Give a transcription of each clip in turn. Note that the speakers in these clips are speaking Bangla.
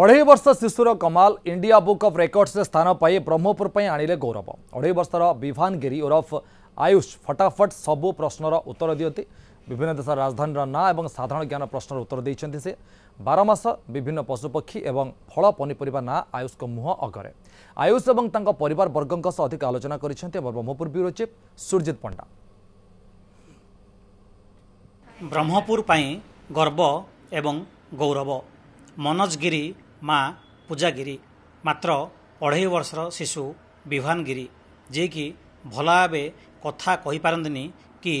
ଅଢ଼େଇ ବର୍ଷ ଶିଶୁର କମାଲ ଇଣ୍ଡିଆ ବୁକ୍ ଅଫ୍ ରେକର୍ଡସରେ ସ୍ଥାନ ପାଇ ବ୍ରହ୍ମପୁର ପାଇଁ ଆଣିଲେ ଗୌରବ ଅଢ଼େଇ ବର୍ଷର ବିଭାନ ଗିରି ଓରଫ ଆୟୁଷ ଫଟାଫଟ ସବୁ ପ୍ରଶ୍ନର ଉତ୍ତର ଦିଅନ୍ତି ବିଭିନ୍ନ ଦେଶର ରାଜଧାନୀର ନାଁ ଏବଂ ସାଧାରଣ ଜ୍ଞାନ ପ୍ରଶ୍ନର ଉତ୍ତର ଦେଇଛନ୍ତି ସେ ବାର ମାସ ବିଭିନ୍ନ ପଶୁପକ୍ଷୀ ଏବଂ ଫଳ ପନିପରିବା ନାଁ ଆୟୁଷଙ୍କ ମୁହଁ ଅଗରେ ଆୟୁଷ ଏବଂ ତାଙ୍କ ପରିବାର ବର୍ଗଙ୍କ ସହ ଅଧିକ ଆଲୋଚନା କରିଛନ୍ତି ଏବଂ ବ୍ରହ୍ମପୁର ବ୍ୟୁରୋ ଚିଫ୍ ସୁରଜିତ ପଣ୍ଡା ବ୍ରହ୍ମପୁର ପାଇଁ ଗର୍ବ ଏବଂ ଗୌରବ ମନୋଜ ଗିରି ମା ପୂଜାଗିରି ମାତ୍ର ଅଢ଼େଇ ବର୍ଷର ଶିଶୁ ବିଭାନଗିରି ଯିଏକି ଭଲ ଭାବେ କଥା କହିପାରନ୍ତିନି କି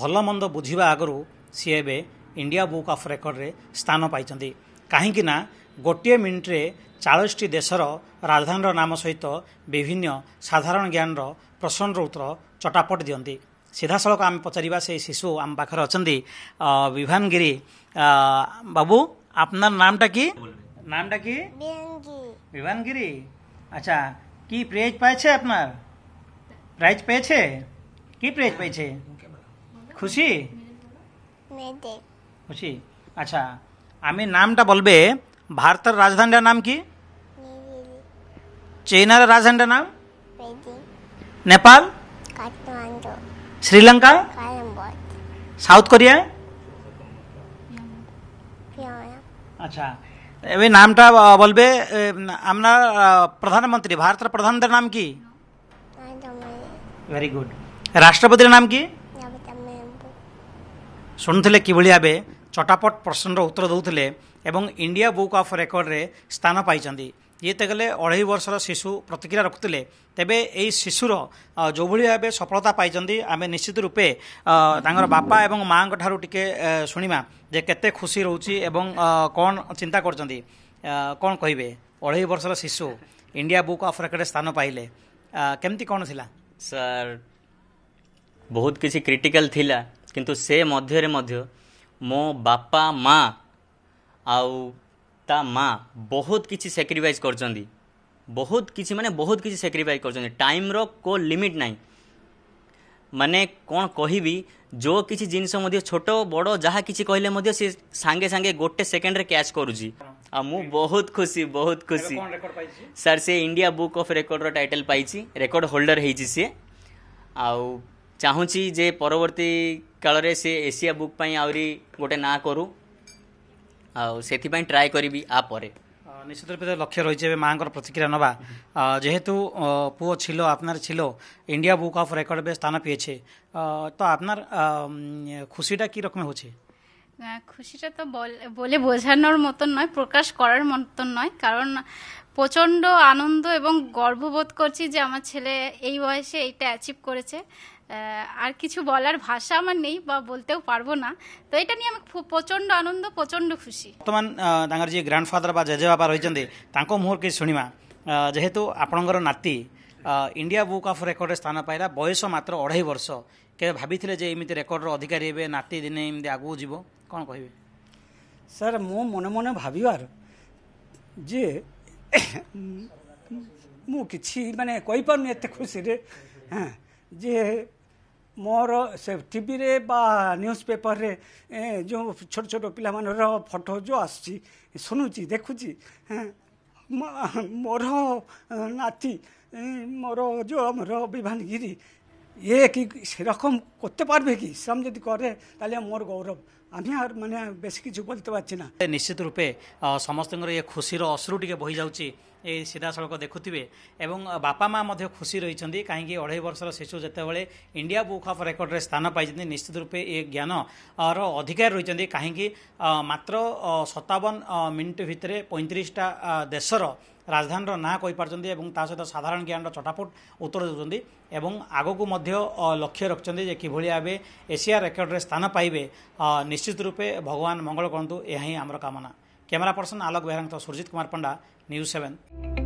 ଭଲମନ୍ଦ ବୁଝିବା ଆଗରୁ ସିଏ ଏବେ ଇଣ୍ଡିଆ ବୁକ୍ ଅଫ୍ ରେକର୍ଡ଼ରେ ସ୍ଥାନ ପାଇଛନ୍ତି କାହିଁକିନା ଗୋଟିଏ ମିନିଟ୍ରେ ଚାଳିଶଟି ଦେଶର ରାଜଧାନୀର ନାମ ସହିତ ବିଭିନ୍ନ ସାଧାରଣ ଜ୍ଞାନର ପ୍ରସନ୍ନର ଉତ୍ତର ଚଟାପଟ ଦିଅନ୍ତି ସିଧାସଳଖ ଆମେ ପଚାରିବା ସେହି ଶିଶୁ ଆମ ପାଖରେ ଅଛନ୍ତି ବିଭାନଗିରି ବାବୁ ଆପଣ ନାମଟା କି नाम विवानगिरी अच्छा की प्रेज पाए अपना प्राइज पे की प्रेज पे खुशी खुशी अच्छा हमें नाम बोलबे भारत राजधानी नाम कि चाइनार राजधानी नाम नेपाल श्रीलंका साउथ कोरिया अच्छा এবার নামটা বলবে আপনার প্রধানমন্ত্রী ভারতের প্রধানমন্ত্রীর নাম কি ভেরি গুড রাষ্ট্রপতির নাম কি শুনলে কিভাবে ভাবে চটাপট প্রশ্নর উত্তর দেউলে এবং ইন্ডিয়া বুক অফ রেকর্ডে স্থান পাইছেন ଯେତେବେଳେ ଅଢ଼େଇ ବର୍ଷର ଶିଶୁ ପ୍ରତିକ୍ରିୟା ରଖୁଥିଲେ ତେବେ ଏହି ଶିଶୁର ଯେଉଁଭଳି ଭାବେ ସଫଳତା ପାଇଛନ୍ତି ଆମେ ନିଶ୍ଚିତ ରୂପେ ତାଙ୍କର ବାପା ଏବଂ ମାଆଙ୍କ ଠାରୁ ଟିକେ ଶୁଣିବା ଯେ କେତେ ଖୁସି ରହୁଛି ଏବଂ କ'ଣ ଚିନ୍ତା କରୁଛନ୍ତି କ'ଣ କହିବେ ଅଢ଼େଇ ବର୍ଷର ଶିଶୁ ଇଣ୍ଡିଆ ବୁକ୍ ଅଫ୍ ରେକର୍ଡ଼ରେ ସ୍ଥାନ ପାଇଲେ କେମିତି କ'ଣ ଥିଲା ସାର୍ ବହୁତ କିଛି କ୍ରିଟିକାଲ୍ ଥିଲା କିନ୍ତୁ ସେ ମଧ୍ୟରେ ମଧ୍ୟ ମୋ ବାପା ମା ଆଉ ତା ମା ବହୁତ କିଛି ସାକ୍ରିଫାଇସ୍ କରିଛନ୍ତି ବହୁତ କିଛି ମାନେ ବହୁତ କିଛି ସାକ୍ରିଫାଇସ୍ କରିଛନ୍ତି ଟାଇମ୍ର କେଉଁ ଲିମିଟ୍ ନାହିଁ ମାନେ କ'ଣ କହିବି ଯେଉଁ କିଛି ଜିନିଷ ମଧ୍ୟ ଛୋଟ ବଡ଼ ଯାହା କିଛି କହିଲେ ମଧ୍ୟ ସେ ସାଙ୍ଗେ ସାଙ୍ଗେ ଗୋଟେ ସେକେଣ୍ଡରେ କ୍ୟାଚ୍ କରୁଛି ଆଉ ମୁଁ ବହୁତ ଖୁସି ବହୁତ ଖୁସି ସାର୍ ସେ ଇଣ୍ଡିଆ ବୁକ୍ ଅଫ୍ ରେକର୍ଡ଼ର ଟାଇଟେଲ୍ ପାଇଛି ରେକର୍ଡ଼ ହୋଲ୍ଡର ହେଇଛି ସିଏ ଆଉ ଚାହୁଁଛି ଯେ ପରବର୍ତ୍ତୀ କାଳରେ ସେ ଏସିଆ ବୁକ୍ ପାଇଁ ଆହୁରି ଗୋଟେ ନାଁ କରୁ ଆଉ ସେଥିପାଇଁ ଟ୍ରାଏ କରିବି ଆ ପରେ নিশ্চিত রূপে লক্ষ্য রয়েছে এবার মাঙ্কর প্রতিক্রিয়া নেওয়া যেহেতু পুয়ো ছিল আপনার ছিল ইন্ডিয়া বুক অফ রেকর্ড বে স্থান পেয়েছে তো আপনার খুশিটা কীরকম হচ্ছে হ্যাঁ, খুশিটা তো বলে বোঝানোর মতন নয় প্রকাশ করার মতন নয় কারণ প্রচণ্ড আনন্দ এবং গর্ববোধ করছি যে আমার ছেলে এই বয়সে এইটা অ্যাচিভ করেছে আর কিছু বলার ভাষা আমার নেই বা বলতেও পারবো না তো এটা নিয়ে আমি প্রচণ্ড আনন্দ প্রচণ্ড খুশি বর্তমান তাঁর যে গ্র্যান্ডফাদার বা জেজে বাবা রয়েছেন তাঁর মুহূর্কে শুনিমা যেহেতু আপনার নাতি ইন্ডিয়া বুক অফ রেকর্ডে স্থান পাইলা বয়স মাত্র অଢ଼াই বর্ষ কেবে ভাবিলে যে এমিতি রেকর্ডর অধিকারী হবে নাতি দিনে এমনি আগুক যাব କ'ଣ କହିବେ ସାର୍ ମୁଁ ମନେ ମନେ ଭାବିବାର ଯେ ମୁଁ କିଛି ମାନେ କହିପାରୁନି ଏତେ ଖୁସିରେ ହଁ ଯେ ମୋର ସେ ଟିଭିରେ ବା ନ୍ୟୁଜ୍ ପେପରରେ ଯେଉଁ ଛୋଟ ଛୋଟ ପିଲାମାନଙ୍କର ଫଟୋ ଯେଉଁ ଆସୁଛି ଶୁଣୁଛି ଦେଖୁଛି ହଁ ମୋର ନାତି ମୋର ଯେଉଁ ଆମର ବିଭାନଗିରି এ কি সেরকম করতে পারবে কি ইসলাম যদি করে তাহলে মোর গৌরব আমি আর মানে বেশি কিছু বলতে পারছি না নিশ্চিত রূপে সমস্ত এ খুশির অশ্রু টিকে বহি যাচ্ছি এই সিধাসলক দেখুবে এবং বাপা মা মধ্যে খুশি রয়েছেন কাহিঁকি অড়াই বর্ষর শিশু যেতবে ইন্ডিয়া বুক অফ রেকর্ডরে স্থান পাই নিশ্চিত রূপে এ জ্ঞানর অধিকার রয়েছেন কাহিঁকি মাত্র সতাবন মিনিট ভিতরে পঁয়ত্রিশটা দেশর ରାଜଧାନୀର ନାଁ କହିପାରୁଛନ୍ତି ଏବଂ ତା ସହିତ ସାଧାରଣ ଜ୍ଞାନର ଚଟାପଟ ଉତ୍ତର ଦେଉଛନ୍ତି ଏବଂ ଆଗକୁ ମଧ୍ୟ ଲକ୍ଷ୍ୟ ରଖିଛନ୍ତି ଯେ କିଭଳି ଭାବେ ଏସିଆ ରେକର୍ଡ଼ରେ ସ୍ଥାନ ପାଇବେ ନିଶ୍ଚିତ ରୂପେ ଭଗବାନ ମଙ୍ଗଳ କରନ୍ତୁ ଏହା ହିଁ ଆମର କାମନା କ୍ୟାମେରା ପର୍ସନ ଆଲୋକ ବେହେରାଙ୍କ ସୁରଜିତ କୁମାର ପଣ୍ଡା ନ୍ୟୁଜ୍ ସେଭେନ୍